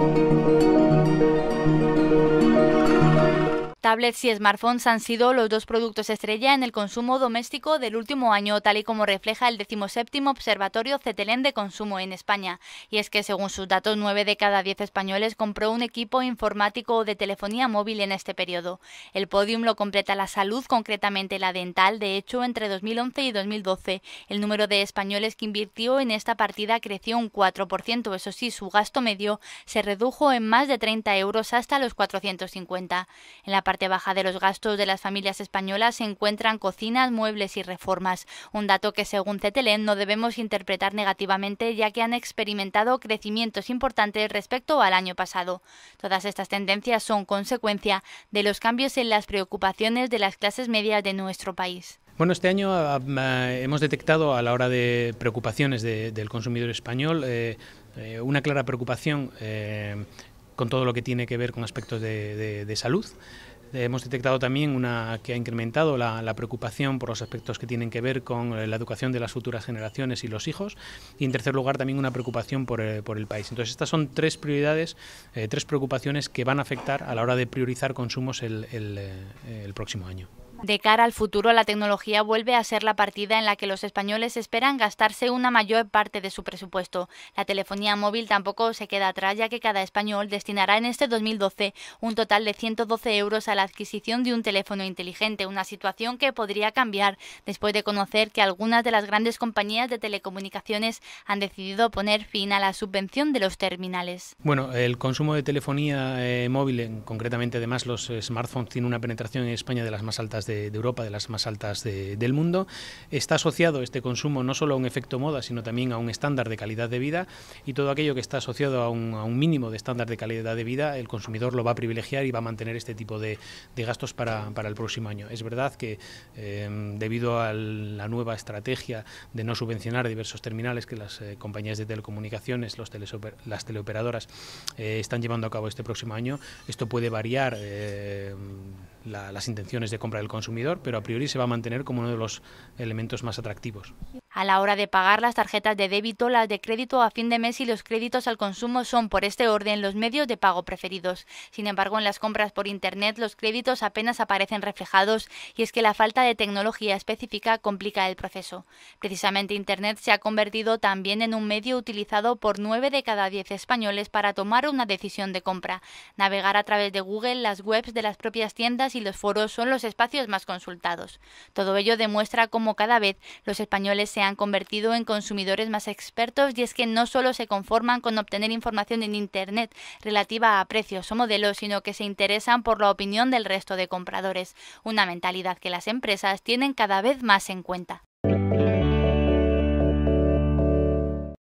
Música tablets y smartphones han sido los dos productos estrella en el consumo doméstico del último año, tal y como refleja el 17 Observatorio Cetelén de Consumo en España. Y es que, según sus datos, 9 de cada 10 españoles compró un equipo informático o de telefonía móvil en este periodo. El podium lo completa la salud, concretamente la dental. De hecho, entre 2011 y 2012, el número de españoles que invirtió en esta partida creció un 4%. Eso sí, su gasto medio se redujo en más de 30 euros hasta los 450. En la baja de los gastos de las familias españolas se encuentran cocinas, muebles y reformas, un dato que según CTLN no debemos interpretar negativamente ya que han experimentado crecimientos importantes respecto al año pasado. Todas estas tendencias son consecuencia de los cambios en las preocupaciones de las clases medias de nuestro país. Bueno, este año ah, hemos detectado a la hora de preocupaciones del consumidor español eh, eh, una clara preocupación eh, con todo lo que tiene que ver con aspectos de, de salud. Eh, hemos detectado también una que ha incrementado la, preocupación por los aspectos que tienen que ver con eh, la educación de las futuras generaciones y los hijos. Y en tercer lugar, también una preocupación por, eh, el, país. Entonces, estas son tres prioridades, tres preocupaciones que van a afectar a la hora de priorizar consumos el próximo año. De cara al futuro, la tecnología vuelve a ser la partida en la que los españoles esperan gastarse una mayor parte de su presupuesto. La telefonía móvil tampoco se queda atrás, ya que cada español destinará en este 2012 un total de 112 euros a la adquisición de un teléfono inteligente, una situación que podría cambiar después de conocer que algunas de las grandes compañías de telecomunicaciones han decidido poner fin a la subvención de los terminales. Bueno, el consumo de telefonía eh, móvil, concretamente además los smartphones, tiene una penetración en España de las más altas de, Europa, de las más altas del mundo. Está asociado este consumo no solo a un efecto moda, sino también a un estándar de calidad de vida y todo aquello que está asociado a un, mínimo de estándar de calidad de vida, el consumidor lo va a privilegiar y va a mantener este tipo de, gastos para, el próximo año. Es verdad que em, debido a la nueva estrategia de no subvencionar diversos terminales que las eh, compañías de telecomunicaciones, los las teleoperadoras eh, están llevando a cabo este próximo año, esto puede variar eh, las intenciones de compra del consumidor, pero a priori se va a mantener como uno de los elementos más atractivos a la hora de pagar las tarjetas de débito, las de crédito a fin de mes y los créditos al consumo son, por este orden, los medios de pago preferidos. Sin embargo, en las compras por Internet los créditos apenas aparecen reflejados y es que la falta de tecnología específica complica el proceso. Precisamente Internet se ha convertido también en un medio utilizado por 9 de cada 10 españoles para tomar una decisión de compra. Navegar a través de Google, las webs de las propias tiendas y los foros son los espacios más consultados. Todo ello demuestra cómo cada vez los españoles se han han convertido en consumidores más expertos y es que no solo se conforman con obtener información en Internet relativa a precios o modelos, sino que se interesan por la opinión del resto de compradores, una mentalidad que las empresas tienen cada vez más en cuenta.